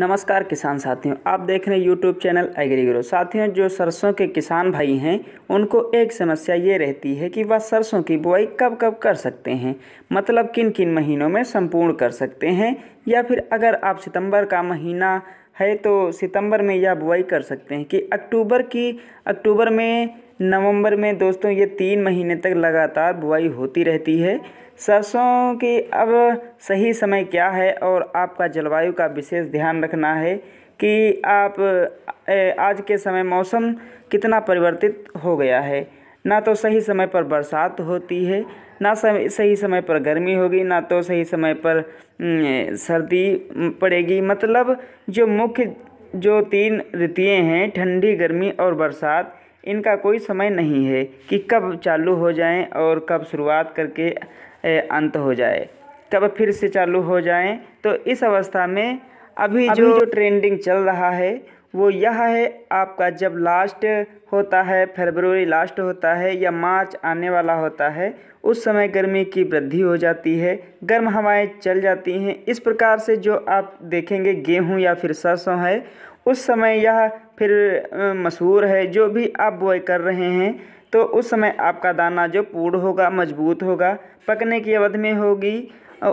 नमस्कार किसान साथियों आप देख रहे हैं यूट्यूब चैनल एग्रीग्रो साथियों जो सरसों के किसान भाई हैं उनको एक समस्या ये रहती है कि वह सरसों की बुआई कब कब कर सकते हैं मतलब किन किन महीनों में संपूर्ण कर सकते हैं या फिर अगर आप सितंबर का महीना है तो सितंबर में यह बुआई कर सकते हैं कि अक्टूबर की अक्टूबर में नवंबर में दोस्तों ये तीन महीने तक लगातार बुआई होती रहती है सरसों की अब सही समय क्या है और आपका जलवायु का विशेष ध्यान रखना है कि आप आज के समय मौसम कितना परिवर्तित हो गया है ना तो सही समय पर बरसात होती है ना सही समय पर गर्मी होगी ना तो सही समय पर सर्दी पड़ेगी मतलब जो मुख्य जो तीन ऋतुएँ हैं ठंडी गर्मी और बरसात इनका कोई समय नहीं है कि कब चालू हो जाएं और कब शुरुआत करके अंत हो जाए कब फिर से चालू हो जाएं तो इस अवस्था में अभी जो, जो ट्रेंडिंग चल रहा है वो यह है आपका जब लास्ट होता है फरवरी लास्ट होता है या मार्च आने वाला होता है उस समय गर्मी की वृद्धि हो जाती है गर्म हवाएं चल जाती हैं इस प्रकार से जो आप देखेंगे गेहूं या फिर सरसों है उस समय यह फिर मशहूर है जो भी आप बोए कर रहे हैं तो उस समय आपका दाना जो पूर्ण होगा मजबूत होगा पकने की अवधि में होगी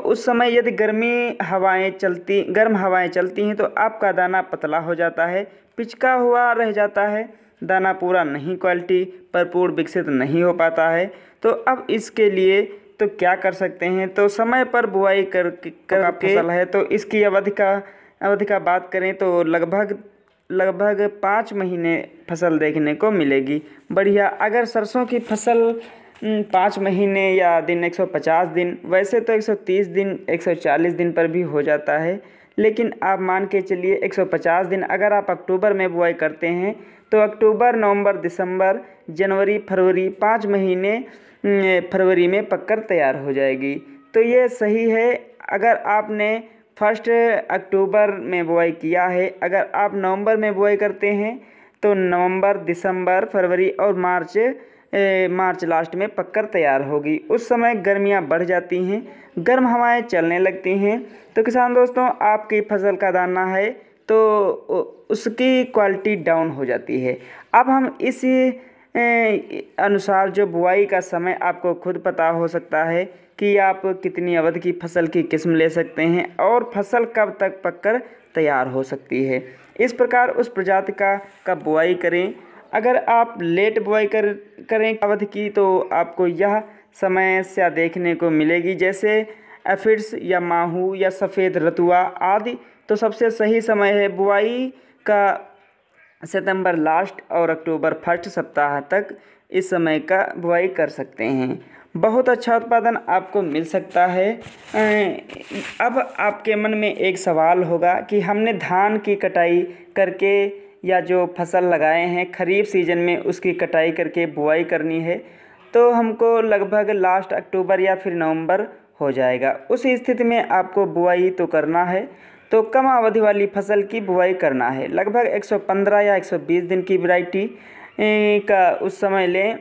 उस समय यदि गर्मी हवाएं चलती गर्म हवाएं चलती हैं तो आपका दाना पतला हो जाता है पिचका हुआ रह जाता है दाना पूरा नहीं क्वालिटी भरपूर विकसित नहीं हो पाता है तो अब इसके लिए तो क्या कर सकते हैं तो समय पर बुआई कर, कर, कर फसल है तो इसकी अवधि का अवधि का बात करें तो लगभग लगभग पाँच महीने फसल देखने को मिलेगी बढ़िया अगर सरसों की फसल पाँच महीने या दिन 150 दिन वैसे तो 130 दिन 140 दिन पर भी हो जाता है लेकिन आप मान के चलिए 150 दिन अगर आप अक्टूबर में बुआई करते हैं तो अक्टूबर नवंबर दिसंबर जनवरी फरवरी पाँच महीने फरवरी में पककर तैयार हो जाएगी तो ये सही है अगर आपने फर्स्ट अक्टूबर में बुआई किया है अगर आप नवंबर में बुआई करते हैं तो नवंबर दिसंबर फरवरी और मार्च ए, मार्च लास्ट में पककर तैयार होगी उस समय गर्मियां बढ़ जाती हैं गर्म हवाएं चलने लगती हैं तो किसान दोस्तों आपकी फसल का दाना है तो उसकी क्वालिटी डाउन हो जाती है अब हम इसी अनुसार जो बुआई का समय आपको खुद पता हो सकता है कि आप कितनी अवधि की फसल की किस्म ले सकते हैं और फसल कब तक पककर तैयार हो सकती है इस प्रकार उस प्रजाति का कब बुआई करें अगर आप लेट बुआई कर करें अवधि की तो आपको यह समस्या देखने को मिलेगी जैसे एफिड्स या माहू या सफ़ेद रतुआ आदि तो सबसे सही समय है बुआई का सितंबर लास्ट और अक्टूबर फर्स्ट सप्ताह तक इस समय का बुआई कर सकते हैं बहुत अच्छा उत्पादन आपको मिल सकता है अब आपके मन में एक सवाल होगा कि हमने धान की कटाई करके या जो फसल लगाए हैं खरीफ सीजन में उसकी कटाई करके बुआई करनी है तो हमको लगभग लास्ट अक्टूबर या फिर नवंबर हो जाएगा उस स्थिति में आपको बुआई तो करना है तो कम अवधि वाली फसल की बुआई करना है लगभग 115 या 120 दिन की वैरायटी का उस समय लें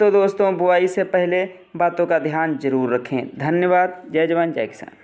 तो दोस्तों बुआई से पहले बातों का ध्यान जरूर रखें धन्यवाद जय जवान जय किसान